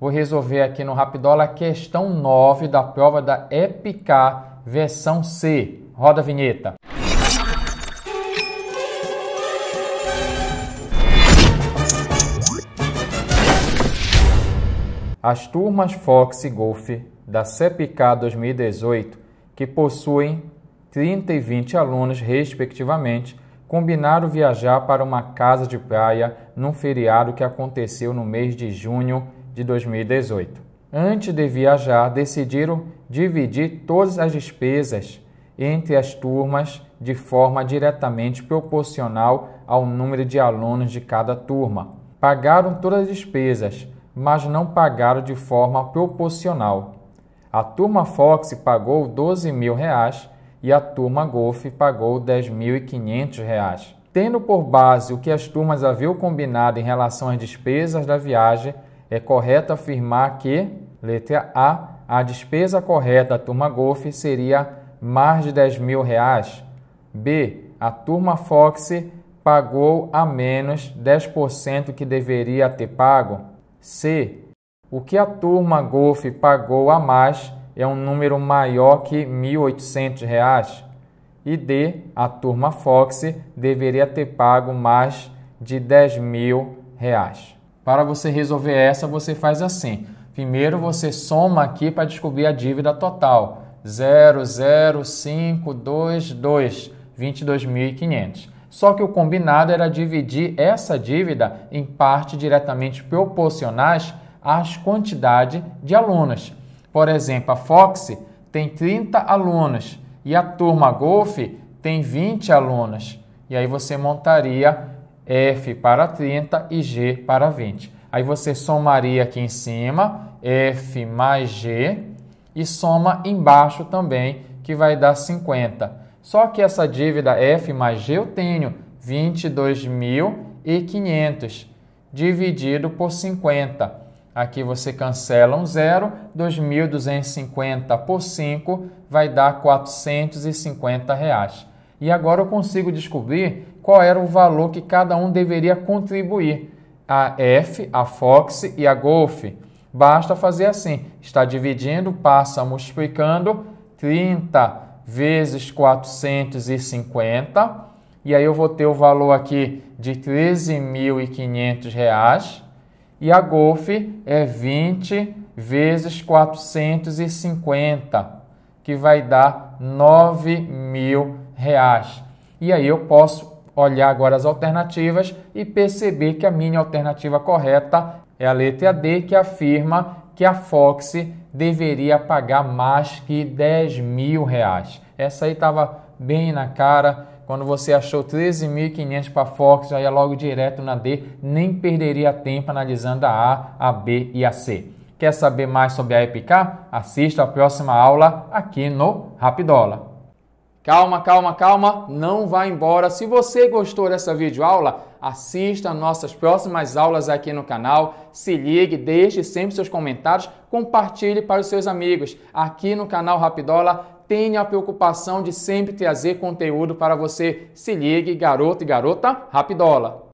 Vou resolver aqui no Rapidola a questão 9 da prova da EPK versão C. Roda a vinheta. As turmas Fox e Golf da CPK 2018, que possuem 30 e 20 alunos, respectivamente, combinaram viajar para uma casa de praia num feriado que aconteceu no mês de junho de 2018. Antes de viajar, decidiram dividir todas as despesas entre as turmas de forma diretamente proporcional ao número de alunos de cada turma. Pagaram todas as despesas, mas não pagaram de forma proporcional. A turma Fox pagou 12 mil reais e a turma Golf pagou 10.500 reais. Tendo por base o que as turmas haviam combinado em relação às despesas da viagem, é correto afirmar que, letra A, a despesa correta da turma Golf seria mais de 10 mil reais. B. A turma Fox pagou a menos 10% que deveria ter pago. C. O que a turma Golf pagou a mais é um número maior que R$ 1.800. E D. A turma Fox deveria ter pago mais de 10 mil reais. Para você resolver essa, você faz assim. Primeiro você soma aqui para descobrir a dívida total. 00522, 22.500. Só que o combinado era dividir essa dívida em partes diretamente proporcionais às quantidade de alunos. Por exemplo, a Fox tem 30 alunos e a turma Golf tem 20 alunos. E aí você montaria F para 30 e G para 20. Aí você somaria aqui em cima F mais G e soma embaixo também, que vai dar 50. Só que essa dívida F mais G eu tenho 22.500 dividido por 50. Aqui você cancela um zero, 2.250 por 5 vai dar 450 reais. E agora eu consigo descobrir qual era o valor que cada um deveria contribuir. A F, a Fox e a Golf. Basta fazer assim: está dividindo, passa multiplicando 30 vezes 450, e aí eu vou ter o valor aqui de R$ reais e a Golf é 20 vezes 450, que vai dar R$ reais. E aí eu posso olhar agora as alternativas e perceber que a minha alternativa correta é a letra D, que afirma que a Fox deveria pagar mais que 10 mil reais. Essa aí estava bem na cara. Quando você achou 13.500 para a Fox, já ia logo direto na D, nem perderia tempo analisando a A, a B e a C. Quer saber mais sobre a EPK? Assista a próxima aula aqui no Rapidola. Calma, calma, calma, não vá embora. Se você gostou dessa videoaula, assista nossas próximas aulas aqui no canal, se ligue, deixe sempre seus comentários, compartilhe para os seus amigos. Aqui no canal Rapidola, tenha a preocupação de sempre trazer conteúdo para você. Se ligue, garoto e garota Rapidola.